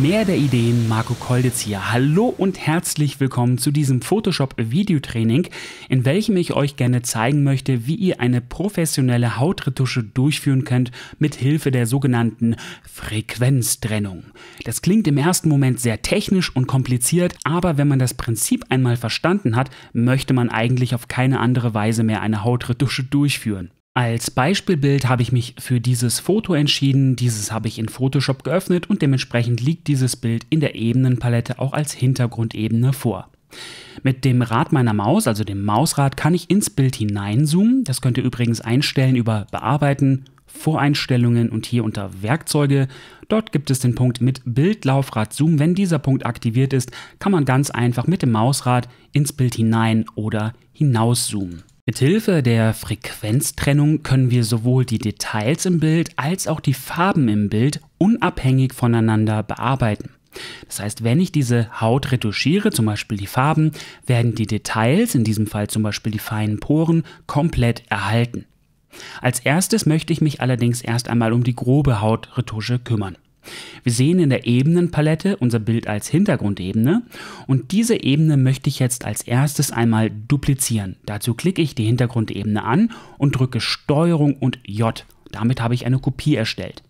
Mehr der Ideen, Marco Kolditz hier. Hallo und herzlich willkommen zu diesem Photoshop-Videotraining, in welchem ich euch gerne zeigen möchte, wie ihr eine professionelle Hautretusche durchführen könnt mit Hilfe der sogenannten Frequenztrennung. Das klingt im ersten Moment sehr technisch und kompliziert, aber wenn man das Prinzip einmal verstanden hat, möchte man eigentlich auf keine andere Weise mehr eine Hautretusche durchführen. Als Beispielbild habe ich mich für dieses Foto entschieden, dieses habe ich in Photoshop geöffnet und dementsprechend liegt dieses Bild in der Ebenenpalette auch als Hintergrundebene vor. Mit dem Rad meiner Maus, also dem Mausrad, kann ich ins Bild hineinzoomen. Das könnt ihr übrigens einstellen über Bearbeiten, Voreinstellungen und hier unter Werkzeuge. Dort gibt es den Punkt mit Bildlaufrad Zoom. Wenn dieser Punkt aktiviert ist, kann man ganz einfach mit dem Mausrad ins Bild hinein oder hinauszoomen. Mithilfe der Frequenztrennung können wir sowohl die Details im Bild als auch die Farben im Bild unabhängig voneinander bearbeiten. Das heißt, wenn ich diese Haut retuschiere, zum Beispiel die Farben, werden die Details, in diesem Fall zum Beispiel die feinen Poren, komplett erhalten. Als erstes möchte ich mich allerdings erst einmal um die grobe Hautretusche kümmern. Wir sehen in der Ebenenpalette unser Bild als Hintergrundebene und diese Ebene möchte ich jetzt als erstes einmal duplizieren. Dazu klicke ich die Hintergrundebene an und drücke STRG und J. Damit habe ich eine Kopie erstellt.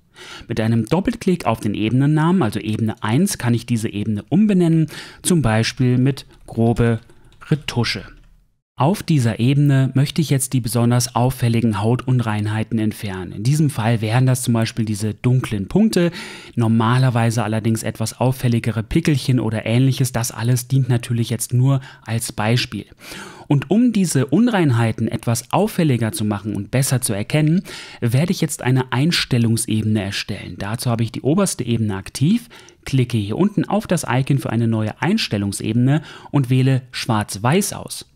Mit einem Doppelklick auf den Ebenennamen, also Ebene 1, kann ich diese Ebene umbenennen, zum Beispiel mit grobe Retusche. Auf dieser Ebene möchte ich jetzt die besonders auffälligen Hautunreinheiten entfernen. In diesem Fall wären das zum Beispiel diese dunklen Punkte, normalerweise allerdings etwas auffälligere Pickelchen oder ähnliches. Das alles dient natürlich jetzt nur als Beispiel. Und um diese Unreinheiten etwas auffälliger zu machen und besser zu erkennen, werde ich jetzt eine Einstellungsebene erstellen. Dazu habe ich die oberste Ebene aktiv, klicke hier unten auf das Icon für eine neue Einstellungsebene und wähle Schwarz-Weiß aus.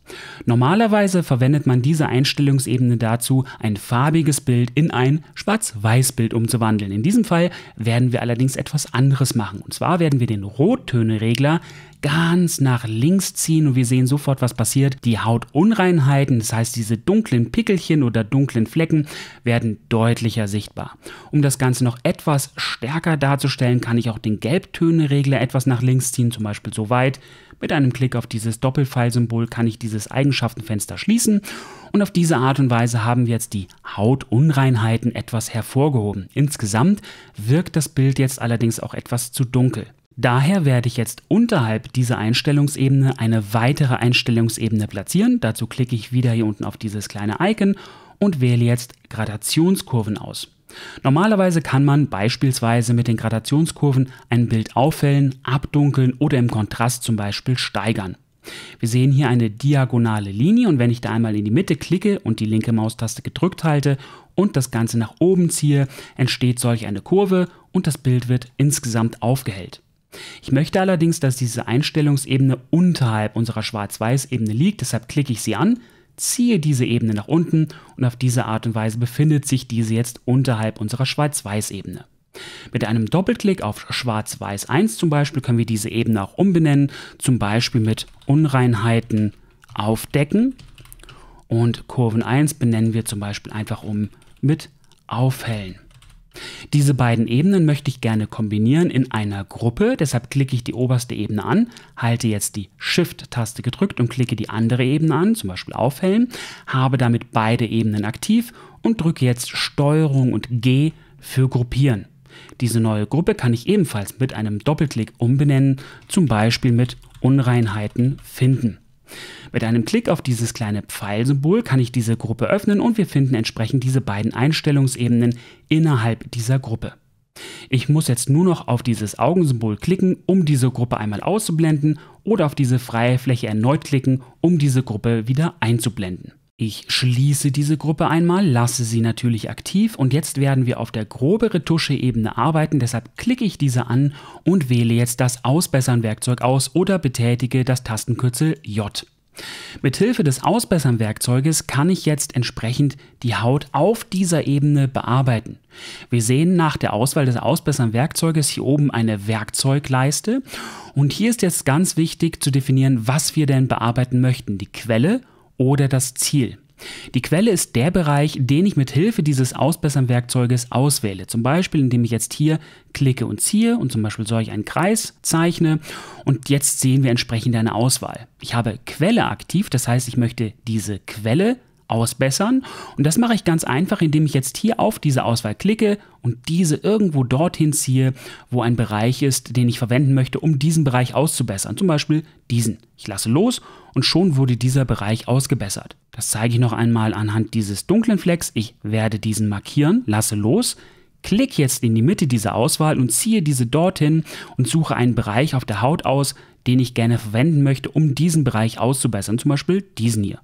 Normalerweise verwendet man diese Einstellungsebene dazu, ein farbiges Bild in ein Schwarz-Weiß-Bild umzuwandeln. In diesem Fall werden wir allerdings etwas anderes machen. Und zwar werden wir den Rottöne-Regler ganz nach links ziehen und wir sehen sofort, was passiert. Die Hautunreinheiten, das heißt diese dunklen Pickelchen oder dunklen Flecken, werden deutlicher sichtbar. Um das Ganze noch etwas stärker darzustellen, kann ich auch den Gelbtöne-Regler etwas nach links ziehen, zum Beispiel so weit. Mit einem Klick auf dieses Doppelpfeilsymbol kann ich dieses Eigenschaftenfenster schließen und auf diese Art und Weise haben wir jetzt die Hautunreinheiten etwas hervorgehoben. Insgesamt wirkt das Bild jetzt allerdings auch etwas zu dunkel. Daher werde ich jetzt unterhalb dieser Einstellungsebene eine weitere Einstellungsebene platzieren. Dazu klicke ich wieder hier unten auf dieses kleine Icon und wähle jetzt Gradationskurven aus. Normalerweise kann man beispielsweise mit den Gradationskurven ein Bild aufhellen, abdunkeln oder im Kontrast zum Beispiel steigern. Wir sehen hier eine diagonale Linie und wenn ich da einmal in die Mitte klicke und die linke Maustaste gedrückt halte und das Ganze nach oben ziehe, entsteht solch eine Kurve und das Bild wird insgesamt aufgehellt. Ich möchte allerdings, dass diese Einstellungsebene unterhalb unserer Schwarz-Weiß-Ebene liegt, deshalb klicke ich sie an, ziehe diese Ebene nach unten und auf diese Art und Weise befindet sich diese jetzt unterhalb unserer Schwarz-Weiß-Ebene. Mit einem Doppelklick auf Schwarz-Weiß 1 zum Beispiel können wir diese Ebene auch umbenennen, zum Beispiel mit Unreinheiten aufdecken und Kurven 1 benennen wir zum Beispiel einfach um mit aufhellen. Diese beiden Ebenen möchte ich gerne kombinieren in einer Gruppe, deshalb klicke ich die oberste Ebene an, halte jetzt die Shift-Taste gedrückt und klicke die andere Ebene an, zum Beispiel aufhellen, habe damit beide Ebenen aktiv und drücke jetzt STRG und G für Gruppieren. Diese neue Gruppe kann ich ebenfalls mit einem Doppelklick umbenennen, zum Beispiel mit Unreinheiten finden. Mit einem Klick auf dieses kleine Pfeilsymbol kann ich diese Gruppe öffnen und wir finden entsprechend diese beiden Einstellungsebenen innerhalb dieser Gruppe. Ich muss jetzt nur noch auf dieses Augensymbol klicken, um diese Gruppe einmal auszublenden oder auf diese freie Fläche erneut klicken, um diese Gruppe wieder einzublenden. Ich schließe diese Gruppe einmal, lasse sie natürlich aktiv und jetzt werden wir auf der grobe Retusche-Ebene arbeiten, deshalb klicke ich diese an und wähle jetzt das Ausbessern-Werkzeug aus oder betätige das Tastenkürzel J. Mit Hilfe des Ausbessern-Werkzeuges kann ich jetzt entsprechend die Haut auf dieser Ebene bearbeiten. Wir sehen nach der Auswahl des Ausbessern-Werkzeuges hier oben eine Werkzeugleiste und hier ist jetzt ganz wichtig zu definieren, was wir denn bearbeiten möchten, die Quelle oder das Ziel. Die Quelle ist der Bereich, den ich mit Hilfe dieses Ausbessern-Werkzeuges auswähle. Zum Beispiel, indem ich jetzt hier klicke und ziehe und zum Beispiel solch einen Kreis zeichne. Und jetzt sehen wir entsprechend eine Auswahl. Ich habe Quelle aktiv, das heißt, ich möchte diese Quelle ausbessern. Und das mache ich ganz einfach, indem ich jetzt hier auf diese Auswahl klicke und diese irgendwo dorthin ziehe, wo ein Bereich ist, den ich verwenden möchte, um diesen Bereich auszubessern. Zum Beispiel diesen. Ich lasse los und schon wurde dieser Bereich ausgebessert. Das zeige ich noch einmal anhand dieses dunklen Flecks. Ich werde diesen markieren, lasse los, klicke jetzt in die Mitte dieser Auswahl und ziehe diese dorthin und suche einen Bereich auf der Haut aus, den ich gerne verwenden möchte, um diesen Bereich auszubessern, zum Beispiel diesen hier.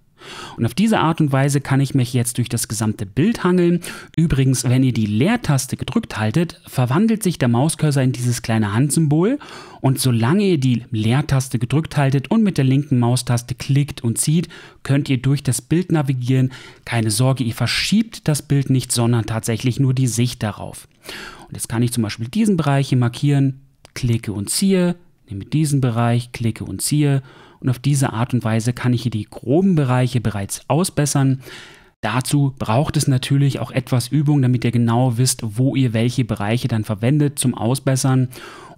Und auf diese Art und Weise kann ich mich jetzt durch das gesamte Bild hangeln. Übrigens, wenn ihr die Leertaste gedrückt haltet, verwandelt sich der Mauscursor in dieses kleine Handsymbol und solange ihr die Leertaste gedrückt haltet und mit der linken Maustaste klickt und zieht, könnt ihr durch das Bild navigieren. Keine Sorge, ihr verschiebt das Bild nicht, sondern tatsächlich nur die Sicht darauf. Und jetzt kann ich zum Beispiel diesen Bereich hier markieren, klicke und ziehe, nehme diesen Bereich, klicke und ziehe und auf diese Art und Weise kann ich hier die groben Bereiche bereits ausbessern. Dazu braucht es natürlich auch etwas Übung, damit ihr genau wisst, wo ihr welche Bereiche dann verwendet zum Ausbessern.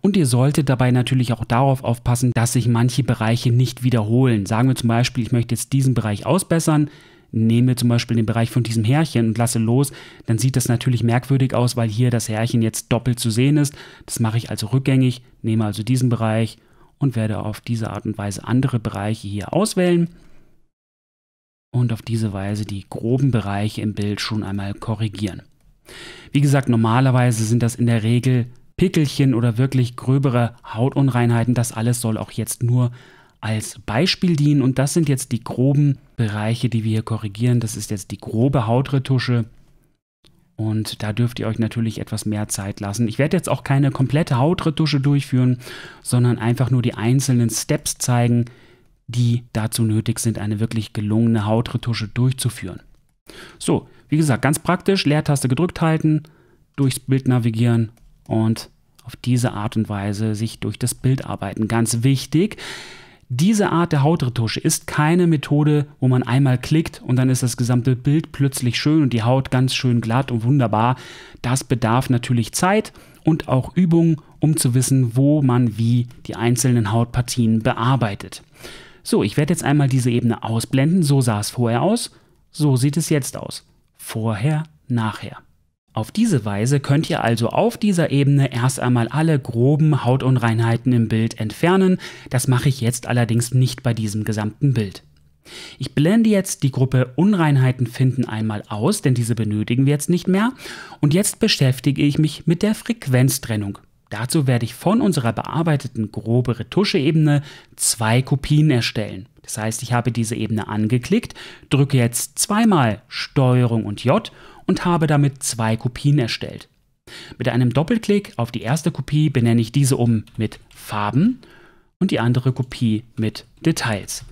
Und ihr solltet dabei natürlich auch darauf aufpassen, dass sich manche Bereiche nicht wiederholen. Sagen wir zum Beispiel, ich möchte jetzt diesen Bereich ausbessern, nehme zum Beispiel den Bereich von diesem Härchen und lasse los, dann sieht das natürlich merkwürdig aus, weil hier das Härchen jetzt doppelt zu sehen ist. Das mache ich also rückgängig, nehme also diesen Bereich und werde auf diese Art und Weise andere Bereiche hier auswählen und auf diese Weise die groben Bereiche im Bild schon einmal korrigieren. Wie gesagt, normalerweise sind das in der Regel Pickelchen oder wirklich gröbere Hautunreinheiten. Das alles soll auch jetzt nur als Beispiel dienen und das sind jetzt die groben Bereiche, die wir hier korrigieren. Das ist jetzt die grobe Hautretusche und da dürft ihr euch natürlich etwas mehr Zeit lassen. Ich werde jetzt auch keine komplette Hautretusche durchführen, sondern einfach nur die einzelnen Steps zeigen, die dazu nötig sind, eine wirklich gelungene Hautretusche durchzuführen. So, wie gesagt, ganz praktisch, Leertaste gedrückt halten, durchs Bild navigieren und auf diese Art und Weise sich durch das Bild arbeiten. Ganz wichtig, diese Art der Hautretusche ist keine Methode, wo man einmal klickt und dann ist das gesamte Bild plötzlich schön und die Haut ganz schön glatt und wunderbar. Das bedarf natürlich Zeit und auch Übung, um zu wissen, wo man wie die einzelnen Hautpartien bearbeitet. So, ich werde jetzt einmal diese Ebene ausblenden. So sah es vorher aus, so sieht es jetzt aus. Vorher, nachher. Auf diese Weise könnt ihr also auf dieser Ebene erst einmal alle groben Hautunreinheiten im Bild entfernen, das mache ich jetzt allerdings nicht bei diesem gesamten Bild. Ich blende jetzt die Gruppe Unreinheiten finden einmal aus, denn diese benötigen wir jetzt nicht mehr, und jetzt beschäftige ich mich mit der Frequenztrennung. Dazu werde ich von unserer bearbeiteten grobe Retuscheebene zwei Kopien erstellen. Das heißt, ich habe diese Ebene angeklickt, drücke jetzt zweimal STRG und J und habe damit zwei Kopien erstellt. Mit einem Doppelklick auf die erste Kopie benenne ich diese um mit Farben und die andere Kopie mit Details.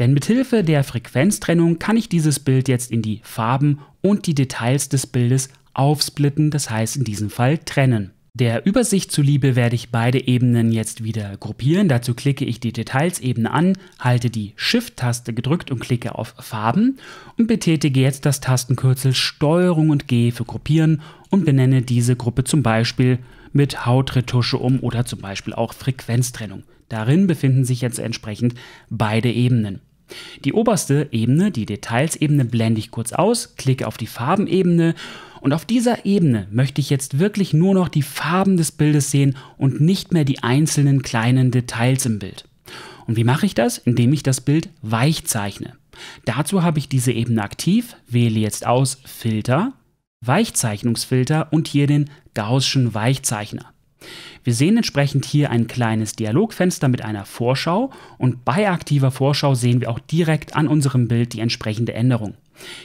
Denn mit Hilfe der Frequenztrennung kann ich dieses Bild jetzt in die Farben und die Details des Bildes aufsplitten, das heißt in diesem Fall trennen. Der Übersicht zuliebe werde ich beide Ebenen jetzt wieder gruppieren. Dazu klicke ich die Details-Ebene an, halte die Shift-Taste gedrückt und klicke auf Farben und betätige jetzt das Tastenkürzel STRG und G für Gruppieren und benenne diese Gruppe zum Beispiel mit Hautretusche um oder zum Beispiel auch Frequenztrennung. Darin befinden sich jetzt entsprechend beide Ebenen. Die oberste Ebene, die Details-Ebene, blende ich kurz aus, klicke auf die Farbenebene und auf dieser Ebene möchte ich jetzt wirklich nur noch die Farben des Bildes sehen und nicht mehr die einzelnen kleinen Details im Bild. Und wie mache ich das? Indem ich das Bild weich zeichne. Dazu habe ich diese Ebene aktiv, wähle jetzt aus Filter, Weichzeichnungsfilter und hier den Gaußschen Weichzeichner. Wir sehen entsprechend hier ein kleines Dialogfenster mit einer Vorschau und bei aktiver Vorschau sehen wir auch direkt an unserem Bild die entsprechende Änderung.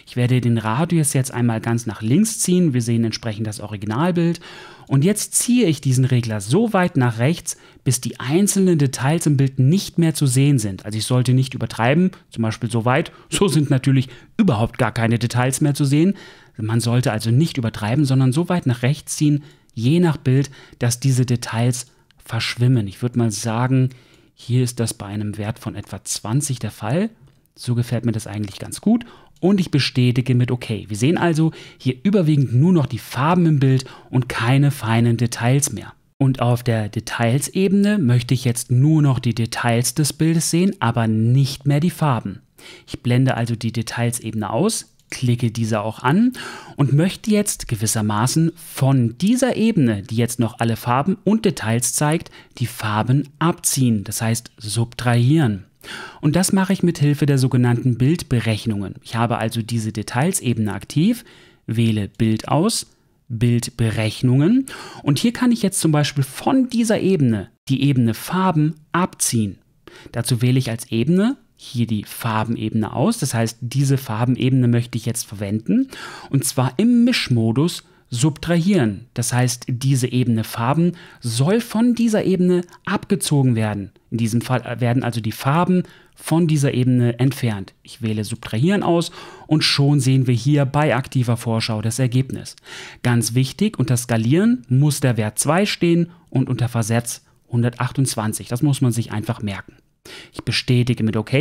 Ich werde den Radius jetzt einmal ganz nach links ziehen, wir sehen entsprechend das Originalbild und jetzt ziehe ich diesen Regler so weit nach rechts, bis die einzelnen Details im Bild nicht mehr zu sehen sind. Also ich sollte nicht übertreiben, zum Beispiel so weit, so sind natürlich überhaupt gar keine Details mehr zu sehen. Man sollte also nicht übertreiben, sondern so weit nach rechts ziehen, je nach Bild, dass diese Details verschwimmen. Ich würde mal sagen, hier ist das bei einem Wert von etwa 20 der Fall. So gefällt mir das eigentlich ganz gut. Und ich bestätige mit OK. Wir sehen also hier überwiegend nur noch die Farben im Bild und keine feinen Details mehr. Und auf der Details-Ebene möchte ich jetzt nur noch die Details des Bildes sehen, aber nicht mehr die Farben. Ich blende also die Details-Ebene aus, klicke diese auch an und möchte jetzt gewissermaßen von dieser Ebene, die jetzt noch alle Farben und Details zeigt, die Farben abziehen, das heißt subtrahieren. Und das mache ich mit Hilfe der sogenannten Bildberechnungen. Ich habe also diese Detailsebene aktiv, wähle Bild aus, Bildberechnungen und hier kann ich jetzt zum Beispiel von dieser Ebene die Ebene Farben abziehen. Dazu wähle ich als Ebene hier die Farbenebene aus. Das heißt, diese Farbenebene möchte ich jetzt verwenden und zwar im Mischmodus subtrahieren. Das heißt, diese Ebene Farben soll von dieser Ebene abgezogen werden. In diesem Fall werden also die Farben von dieser Ebene entfernt. Ich wähle Subtrahieren aus und schon sehen wir hier bei aktiver Vorschau das Ergebnis. Ganz wichtig, unter Skalieren muss der Wert 2 stehen und unter Versetz 128. Das muss man sich einfach merken. Ich bestätige mit OK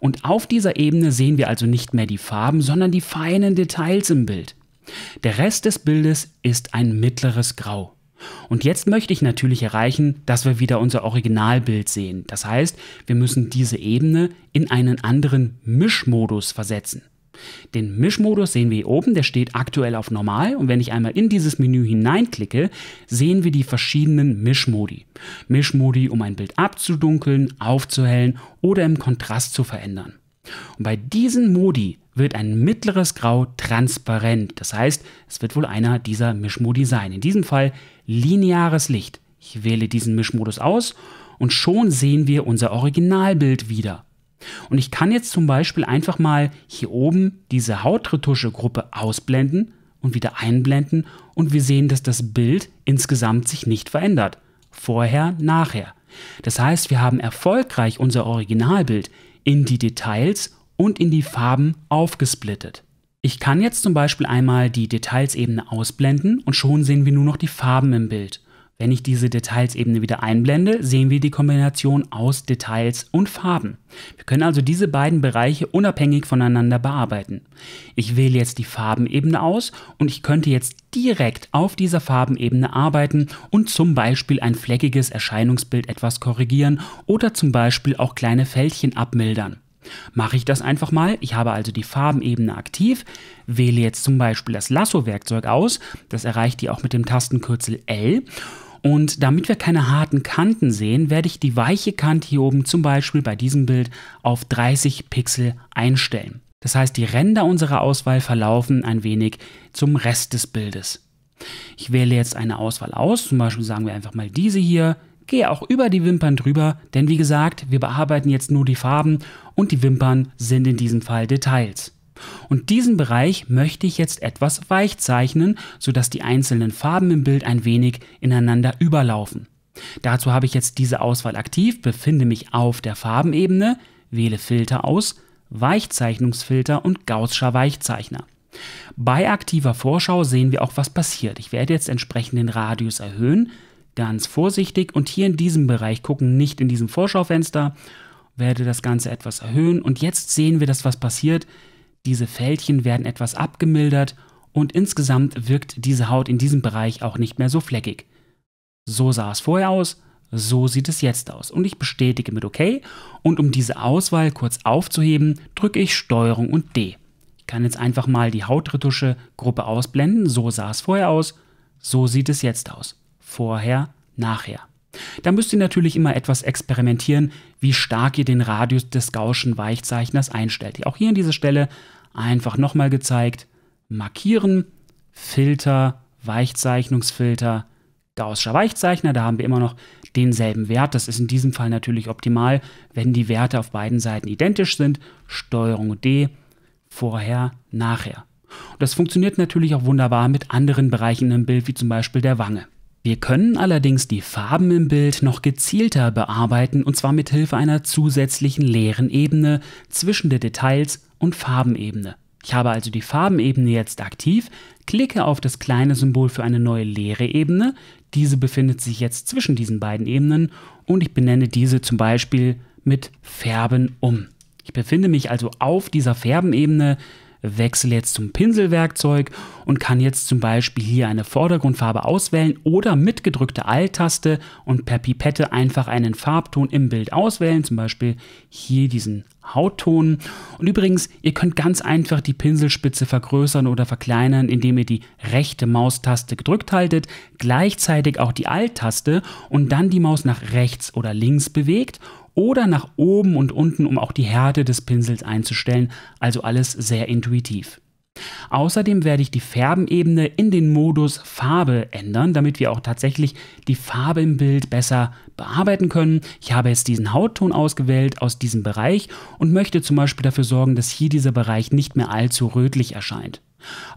und auf dieser Ebene sehen wir also nicht mehr die Farben, sondern die feinen Details im Bild. Der Rest des Bildes ist ein mittleres Grau. Und jetzt möchte ich natürlich erreichen, dass wir wieder unser Originalbild sehen. Das heißt, wir müssen diese Ebene in einen anderen Mischmodus versetzen. Den Mischmodus sehen wir hier oben, der steht aktuell auf normal und wenn ich einmal in dieses Menü hineinklicke, sehen wir die verschiedenen Mischmodi. Mischmodi, um ein Bild abzudunkeln, aufzuhellen oder im Kontrast zu verändern. Und bei diesen Modi wird ein mittleres Grau transparent. Das heißt, es wird wohl einer dieser Mischmodi sein. In diesem Fall lineares Licht. Ich wähle diesen Mischmodus aus und schon sehen wir unser Originalbild wieder. Und ich kann jetzt zum Beispiel einfach mal hier oben diese Hautretusche-Gruppe ausblenden und wieder einblenden und wir sehen, dass das Bild insgesamt sich nicht verändert. Vorher, nachher. Das heißt, wir haben erfolgreich unser Originalbild in die Details und in die Farben aufgesplittet. Ich kann jetzt zum Beispiel einmal die Details-Ebene ausblenden und schon sehen wir nur noch die Farben im Bild. Wenn ich diese Details-Ebene wieder einblende, sehen wir die Kombination aus Details und Farben. Wir können also diese beiden Bereiche unabhängig voneinander bearbeiten. Ich wähle jetzt die Farbenebene aus und ich könnte jetzt direkt auf dieser Farbenebene arbeiten und zum Beispiel ein fleckiges Erscheinungsbild etwas korrigieren oder zum Beispiel auch kleine Fältchen abmildern. Mache ich das einfach mal. Ich habe also die Farbenebene aktiv, wähle jetzt zum Beispiel das Lasso-Werkzeug aus. Das erreicht ihr auch mit dem Tastenkürzel L. Und damit wir keine harten Kanten sehen, werde ich die weiche Kante hier oben zum Beispiel bei diesem Bild auf 30 Pixel einstellen. Das heißt, die Ränder unserer Auswahl verlaufen ein wenig zum Rest des Bildes. Ich wähle jetzt eine Auswahl aus, zum Beispiel sagen wir einfach mal diese hier, gehe auch über die Wimpern drüber, denn wie gesagt, wir bearbeiten jetzt nur die Farben und die Wimpern sind in diesem Fall Details. Und diesen Bereich möchte ich jetzt etwas weich zeichnen, sodass die einzelnen Farben im Bild ein wenig ineinander überlaufen. Dazu habe ich jetzt diese Auswahl aktiv, befinde mich auf der Farbenebene, wähle Filter aus, Weichzeichnungsfilter und Gaußscher Weichzeichner. Bei aktiver Vorschau sehen wir auch, was passiert. Ich werde jetzt entsprechend den Radius erhöhen, ganz vorsichtig und hier in diesem Bereich gucken, nicht in diesem Vorschaufenster, werde das Ganze etwas erhöhen und jetzt sehen wir dass was passiert. Diese Fältchen werden etwas abgemildert und insgesamt wirkt diese Haut in diesem Bereich auch nicht mehr so fleckig. So sah es vorher aus, so sieht es jetzt aus und ich bestätige mit OK und um diese Auswahl kurz aufzuheben, drücke ich STRG und D. Ich kann jetzt einfach mal die Hautretusche Gruppe ausblenden, so sah es vorher aus, so sieht es jetzt aus. Vorher, nachher. Da müsst ihr natürlich immer etwas experimentieren, wie stark ihr den Radius des Gaußschen Weichzeichners einstellt. Auch hier an dieser Stelle einfach nochmal gezeigt, markieren, Filter, Weichzeichnungsfilter, Gaußscher Weichzeichner, da haben wir immer noch denselben Wert. Das ist in diesem Fall natürlich optimal, wenn die Werte auf beiden Seiten identisch sind. Steuerung D, vorher, nachher. Und das funktioniert natürlich auch wunderbar mit anderen Bereichen im Bild, wie zum Beispiel der Wange. Wir können allerdings die Farben im Bild noch gezielter bearbeiten und zwar mit Hilfe einer zusätzlichen leeren Ebene zwischen der Details- und Farbenebene. Ich habe also die Farbenebene jetzt aktiv, klicke auf das kleine Symbol für eine neue leere Ebene, diese befindet sich jetzt zwischen diesen beiden Ebenen und ich benenne diese zum Beispiel mit Färben um. Ich befinde mich also auf dieser Färbenebene, wechsle jetzt zum Pinselwerkzeug und kann jetzt zum Beispiel hier eine Vordergrundfarbe auswählen oder mit gedrückter Alt-Taste und per Pipette einfach einen Farbton im Bild auswählen, zum Beispiel hier diesen Hautton. Und übrigens, ihr könnt ganz einfach die Pinselspitze vergrößern oder verkleinern, indem ihr die rechte Maustaste gedrückt haltet, gleichzeitig auch die Alt-Taste und dann die Maus nach rechts oder links bewegt oder nach oben und unten, um auch die Härte des Pinsels einzustellen, also alles sehr intuitiv. Außerdem werde ich die Färbenebene in den Modus Farbe ändern, damit wir auch tatsächlich die Farbe im Bild besser bearbeiten können. Ich habe jetzt diesen Hautton ausgewählt aus diesem Bereich und möchte zum Beispiel dafür sorgen, dass hier dieser Bereich nicht mehr allzu rötlich erscheint.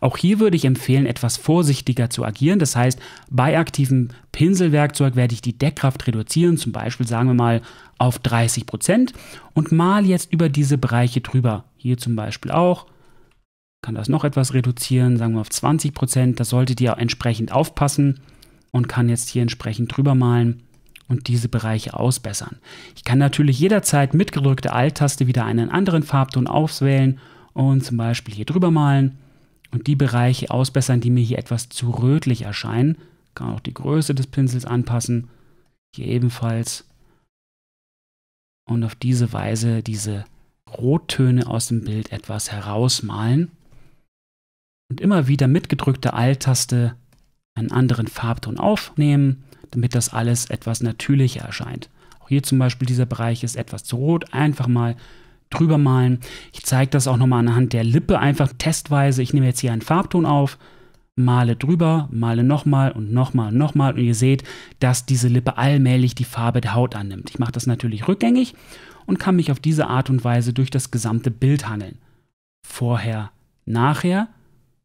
Auch hier würde ich empfehlen, etwas vorsichtiger zu agieren. Das heißt, bei aktivem Pinselwerkzeug werde ich die Deckkraft reduzieren, zum Beispiel sagen wir mal auf 30 Prozent und mal jetzt über diese Bereiche drüber. Hier zum Beispiel auch. Kann das noch etwas reduzieren, sagen wir auf 20 Prozent. Das solltet ihr entsprechend aufpassen und kann jetzt hier entsprechend drüber malen und diese Bereiche ausbessern. Ich kann natürlich jederzeit mit gedrückter Alt-Taste wieder einen anderen Farbton auswählen und zum Beispiel hier drüber malen und die Bereiche ausbessern, die mir hier etwas zu rötlich erscheinen. Kann auch die Größe des Pinsels anpassen. Hier ebenfalls. Und auf diese Weise diese Rottöne aus dem Bild etwas herausmalen. Und immer wieder mit gedrückter Alt-Taste einen anderen Farbton aufnehmen, damit das alles etwas natürlicher erscheint. Auch hier zum Beispiel dieser Bereich ist etwas zu rot. Einfach mal drüber malen. Ich zeige das auch nochmal anhand der Lippe einfach testweise. Ich nehme jetzt hier einen Farbton auf, male drüber, male nochmal und nochmal und nochmal und ihr seht, dass diese Lippe allmählich die Farbe der Haut annimmt. Ich mache das natürlich rückgängig und kann mich auf diese Art und Weise durch das gesamte Bild hangeln. Vorher, nachher,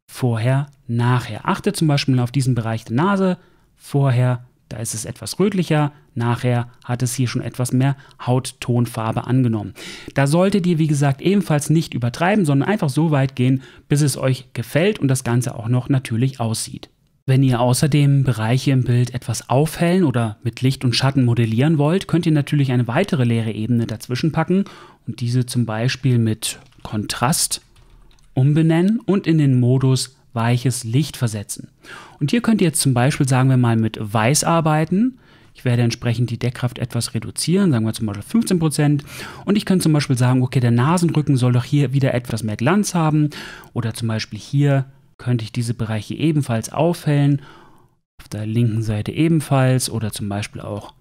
vorher, nachher. Achte zum Beispiel auf diesen Bereich der Nase, vorher, nachher da ist es etwas rötlicher, nachher hat es hier schon etwas mehr Hauttonfarbe angenommen. Da solltet ihr, wie gesagt, ebenfalls nicht übertreiben, sondern einfach so weit gehen, bis es euch gefällt und das Ganze auch noch natürlich aussieht. Wenn ihr außerdem Bereiche im Bild etwas aufhellen oder mit Licht und Schatten modellieren wollt, könnt ihr natürlich eine weitere leere Ebene dazwischen packen und diese zum Beispiel mit Kontrast umbenennen und in den Modus weiches Licht versetzen. Und hier könnt ihr jetzt zum Beispiel, sagen wir mal, mit Weiß arbeiten. Ich werde entsprechend die Deckkraft etwas reduzieren, sagen wir zum Beispiel 15%. Und ich könnte zum Beispiel sagen, okay, der Nasenrücken soll doch hier wieder etwas mehr Glanz haben. Oder zum Beispiel hier könnte ich diese Bereiche ebenfalls aufhellen. Auf der linken Seite ebenfalls. Oder zum Beispiel auch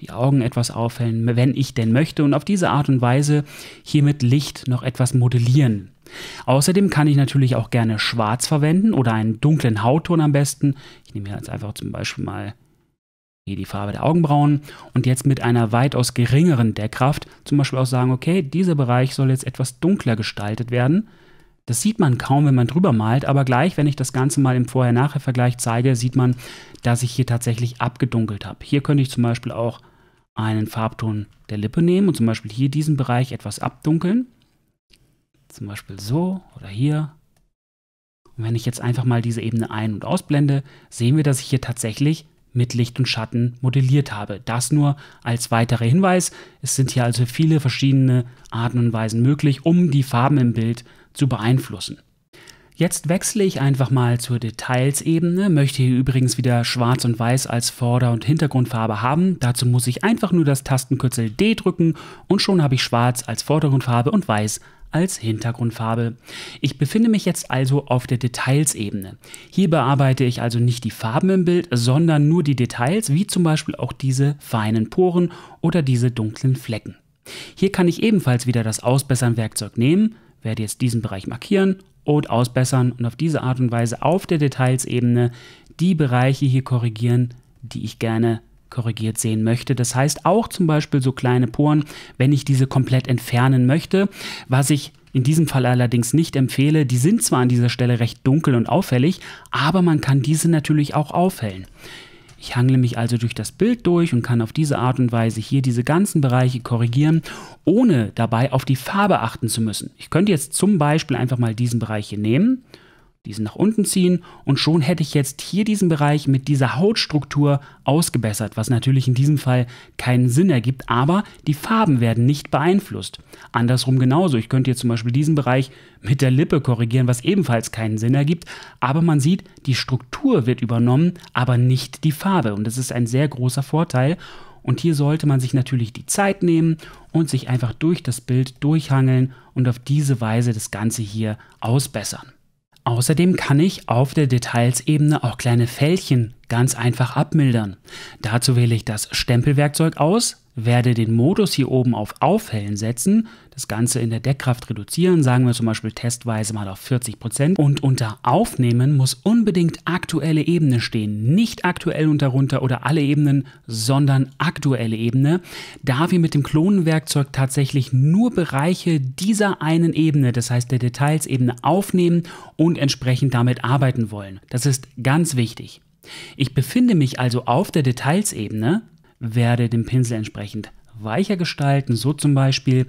die Augen etwas aufhellen, wenn ich denn möchte. Und auf diese Art und Weise hier mit Licht noch etwas modellieren. Außerdem kann ich natürlich auch gerne schwarz verwenden oder einen dunklen Hautton am besten. Ich nehme jetzt einfach zum Beispiel mal hier die Farbe der Augenbrauen und jetzt mit einer weitaus geringeren Deckkraft zum Beispiel auch sagen, okay, dieser Bereich soll jetzt etwas dunkler gestaltet werden. Das sieht man kaum, wenn man drüber malt, aber gleich, wenn ich das Ganze mal im Vorher-Nachher-Vergleich zeige, sieht man, dass ich hier tatsächlich abgedunkelt habe. Hier könnte ich zum Beispiel auch einen Farbton der Lippe nehmen und zum Beispiel hier diesen Bereich etwas abdunkeln. Zum Beispiel so oder hier. Und wenn ich jetzt einfach mal diese Ebene ein- und ausblende, sehen wir, dass ich hier tatsächlich mit Licht und Schatten modelliert habe. Das nur als weiterer Hinweis. Es sind hier also viele verschiedene Arten und Weisen möglich, um die Farben im Bild zu beeinflussen. Jetzt wechsle ich einfach mal zur details Detailsebene, möchte hier übrigens wieder Schwarz und Weiß als Vorder- und Hintergrundfarbe haben. Dazu muss ich einfach nur das Tastenkürzel D drücken und schon habe ich Schwarz als Vordergrundfarbe und Weiß als Hintergrundfarbe. Ich befinde mich jetzt also auf der Detailsebene. Hier bearbeite ich also nicht die Farben im Bild, sondern nur die Details, wie zum Beispiel auch diese feinen Poren oder diese dunklen Flecken. Hier kann ich ebenfalls wieder das Ausbessern-Werkzeug nehmen, werde jetzt diesen Bereich markieren und ausbessern und auf diese Art und Weise auf der Detailsebene die Bereiche hier korrigieren, die ich gerne korrigiert sehen möchte. Das heißt auch zum Beispiel so kleine Poren, wenn ich diese komplett entfernen möchte, was ich in diesem Fall allerdings nicht empfehle. Die sind zwar an dieser Stelle recht dunkel und auffällig, aber man kann diese natürlich auch aufhellen. Ich hangle mich also durch das Bild durch und kann auf diese Art und Weise hier diese ganzen Bereiche korrigieren, ohne dabei auf die Farbe achten zu müssen. Ich könnte jetzt zum Beispiel einfach mal diesen Bereich hier nehmen diesen nach unten ziehen und schon hätte ich jetzt hier diesen Bereich mit dieser Hautstruktur ausgebessert, was natürlich in diesem Fall keinen Sinn ergibt, aber die Farben werden nicht beeinflusst. Andersrum genauso, ich könnte jetzt zum Beispiel diesen Bereich mit der Lippe korrigieren, was ebenfalls keinen Sinn ergibt, aber man sieht, die Struktur wird übernommen, aber nicht die Farbe und das ist ein sehr großer Vorteil und hier sollte man sich natürlich die Zeit nehmen und sich einfach durch das Bild durchhangeln und auf diese Weise das Ganze hier ausbessern. Außerdem kann ich auf der Detailsebene auch kleine Fältchen ganz einfach abmildern. Dazu wähle ich das Stempelwerkzeug aus, werde den Modus hier oben auf Aufhellen setzen, das Ganze in der Deckkraft reduzieren, sagen wir zum Beispiel testweise mal auf 40% und unter Aufnehmen muss unbedingt aktuelle Ebene stehen, nicht aktuell und darunter oder alle Ebenen, sondern aktuelle Ebene, da wir mit dem Klonenwerkzeug tatsächlich nur Bereiche dieser einen Ebene, das heißt der Detailsebene, aufnehmen und entsprechend damit arbeiten wollen. Das ist ganz wichtig. Ich befinde mich also auf der Detailsebene, werde den Pinsel entsprechend weicher gestalten, so zum Beispiel.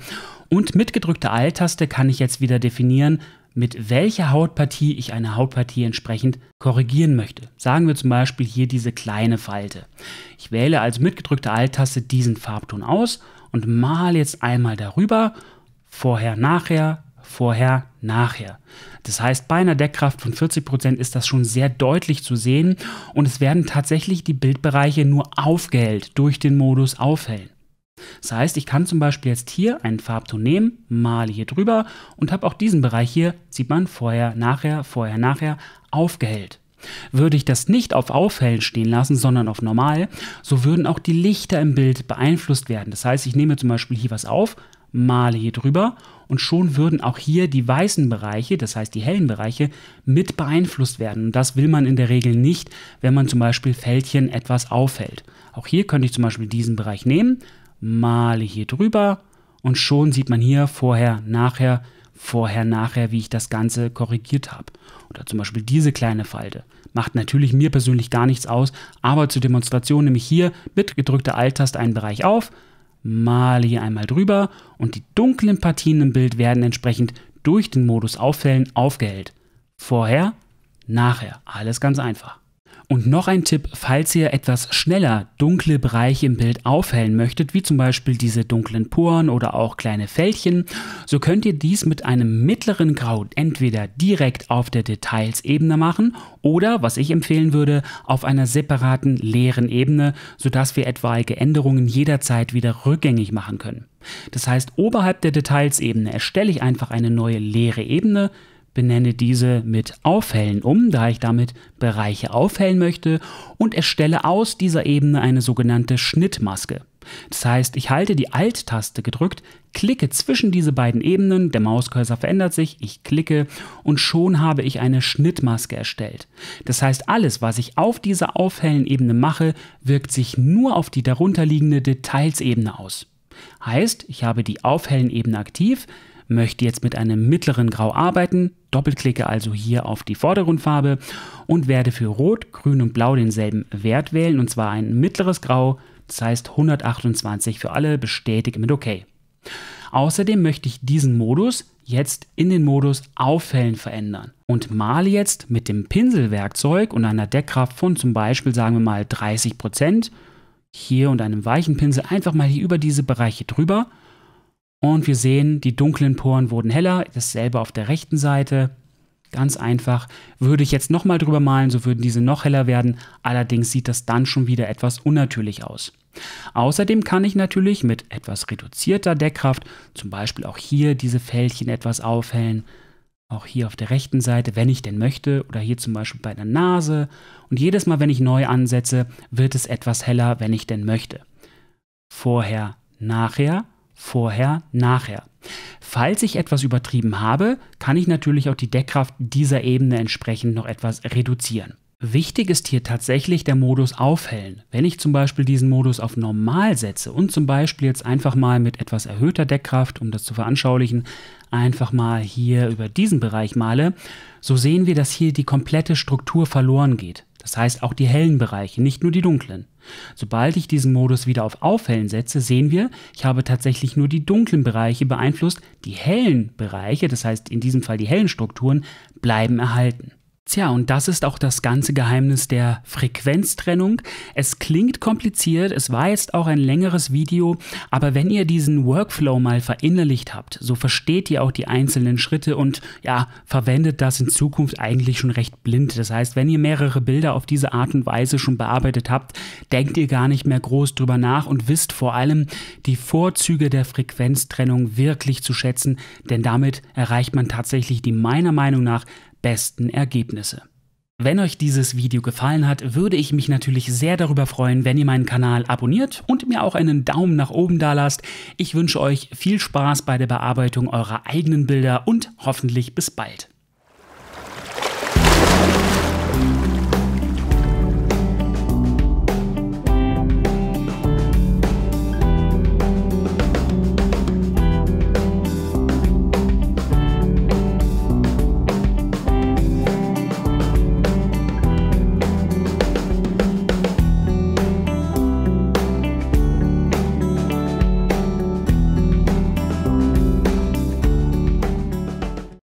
Und mit gedrückter Alt-Taste kann ich jetzt wieder definieren, mit welcher Hautpartie ich eine Hautpartie entsprechend korrigieren möchte. Sagen wir zum Beispiel hier diese kleine Falte. Ich wähle also mit gedrückter Alt-Taste diesen Farbton aus und male jetzt einmal darüber, vorher, nachher, vorher, nachher. Das heißt, bei einer Deckkraft von 40% Prozent ist das schon sehr deutlich zu sehen und es werden tatsächlich die Bildbereiche nur aufgehellt durch den Modus Aufhellen. Das heißt, ich kann zum Beispiel jetzt hier einen Farbton nehmen, male hier drüber und habe auch diesen Bereich hier, sieht man, vorher, nachher, vorher, nachher, aufgehellt. Würde ich das nicht auf Aufhellen stehen lassen, sondern auf Normal, so würden auch die Lichter im Bild beeinflusst werden. Das heißt, ich nehme zum Beispiel hier was auf, male hier drüber und schon würden auch hier die weißen Bereiche, das heißt die hellen Bereiche, mit beeinflusst werden. Und das will man in der Regel nicht, wenn man zum Beispiel Fältchen etwas aufhält. Auch hier könnte ich zum Beispiel diesen Bereich nehmen, male hier drüber und schon sieht man hier vorher, nachher, vorher, nachher, wie ich das Ganze korrigiert habe. Oder zum Beispiel diese kleine Falte. Macht natürlich mir persönlich gar nichts aus, aber zur Demonstration nehme ich hier mit gedrückter Alt-Taste einen Bereich auf, male hier einmal drüber und die dunklen Partien im Bild werden entsprechend durch den Modus Auffällen aufgehellt. Vorher, nachher, alles ganz einfach. Und noch ein Tipp, falls ihr etwas schneller dunkle Bereiche im Bild aufhellen möchtet, wie zum Beispiel diese dunklen Poren oder auch kleine Fältchen, so könnt ihr dies mit einem mittleren Grau entweder direkt auf der Details-Ebene machen oder, was ich empfehlen würde, auf einer separaten leeren Ebene, sodass wir etwaige Änderungen jederzeit wieder rückgängig machen können. Das heißt, oberhalb der Details-Ebene erstelle ich einfach eine neue leere Ebene, benenne diese mit Aufhellen um, da ich damit Bereiche aufhellen möchte und erstelle aus dieser Ebene eine sogenannte Schnittmaske. Das heißt, ich halte die Alt-Taste gedrückt, klicke zwischen diese beiden Ebenen, der Mauscursor verändert sich, ich klicke und schon habe ich eine Schnittmaske erstellt. Das heißt, alles, was ich auf dieser aufhellen Ebene mache, wirkt sich nur auf die darunterliegende Details-Ebene aus. Heißt, ich habe die aufhellen Ebene aktiv, möchte jetzt mit einem mittleren Grau arbeiten, doppelklicke also hier auf die Vordergrundfarbe und werde für Rot, Grün und Blau denselben Wert wählen und zwar ein mittleres Grau, das heißt 128 für alle, bestätige mit OK. Außerdem möchte ich diesen Modus jetzt in den Modus Auffällen verändern und male jetzt mit dem Pinselwerkzeug und einer Deckkraft von zum Beispiel sagen wir mal 30% hier und einem weichen Pinsel einfach mal hier über diese Bereiche drüber und wir sehen, die dunklen Poren wurden heller, dasselbe auf der rechten Seite. Ganz einfach. Würde ich jetzt nochmal drüber malen, so würden diese noch heller werden. Allerdings sieht das dann schon wieder etwas unnatürlich aus. Außerdem kann ich natürlich mit etwas reduzierter Deckkraft zum Beispiel auch hier diese Fältchen etwas aufhellen. Auch hier auf der rechten Seite, wenn ich denn möchte, oder hier zum Beispiel bei der Nase. Und jedes Mal, wenn ich neu ansetze, wird es etwas heller, wenn ich denn möchte. Vorher, nachher vorher, nachher. Falls ich etwas übertrieben habe, kann ich natürlich auch die Deckkraft dieser Ebene entsprechend noch etwas reduzieren. Wichtig ist hier tatsächlich der Modus Aufhellen. Wenn ich zum Beispiel diesen Modus auf Normal setze und zum Beispiel jetzt einfach mal mit etwas erhöhter Deckkraft, um das zu veranschaulichen, einfach mal hier über diesen Bereich male, so sehen wir, dass hier die komplette Struktur verloren geht. Das heißt auch die hellen Bereiche, nicht nur die dunklen. Sobald ich diesen Modus wieder auf Aufhellen setze, sehen wir, ich habe tatsächlich nur die dunklen Bereiche beeinflusst, die hellen Bereiche, das heißt in diesem Fall die hellen Strukturen, bleiben erhalten. Tja, und das ist auch das ganze Geheimnis der Frequenztrennung. Es klingt kompliziert, es war jetzt auch ein längeres Video, aber wenn ihr diesen Workflow mal verinnerlicht habt, so versteht ihr auch die einzelnen Schritte und ja, verwendet das in Zukunft eigentlich schon recht blind. Das heißt, wenn ihr mehrere Bilder auf diese Art und Weise schon bearbeitet habt, denkt ihr gar nicht mehr groß drüber nach und wisst vor allem die Vorzüge der Frequenztrennung wirklich zu schätzen, denn damit erreicht man tatsächlich die meiner Meinung nach besten Ergebnisse. Wenn euch dieses Video gefallen hat, würde ich mich natürlich sehr darüber freuen, wenn ihr meinen Kanal abonniert und mir auch einen Daumen nach oben dalasst. Ich wünsche euch viel Spaß bei der Bearbeitung eurer eigenen Bilder und hoffentlich bis bald.